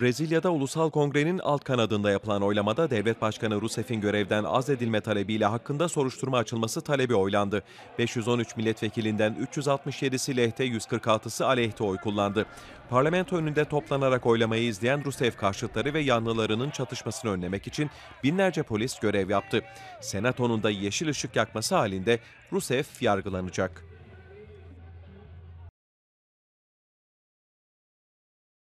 Brezilya'da Ulusal Kongre'nin alt kanadında yapılan oylamada devlet başkanı Rousseff'in görevden azledilme talebiyle hakkında soruşturma açılması talebi oylandı. 513 milletvekilinden 367'si lehte, 146'sı aleyhte oy kullandı. Parlamento önünde toplanarak oylamayı izleyen Rusef karşıtları ve yanlılarının çatışmasını önlemek için binlerce polis görev yaptı. Senatonun da yeşil ışık yakması halinde Rusef yargılanacak.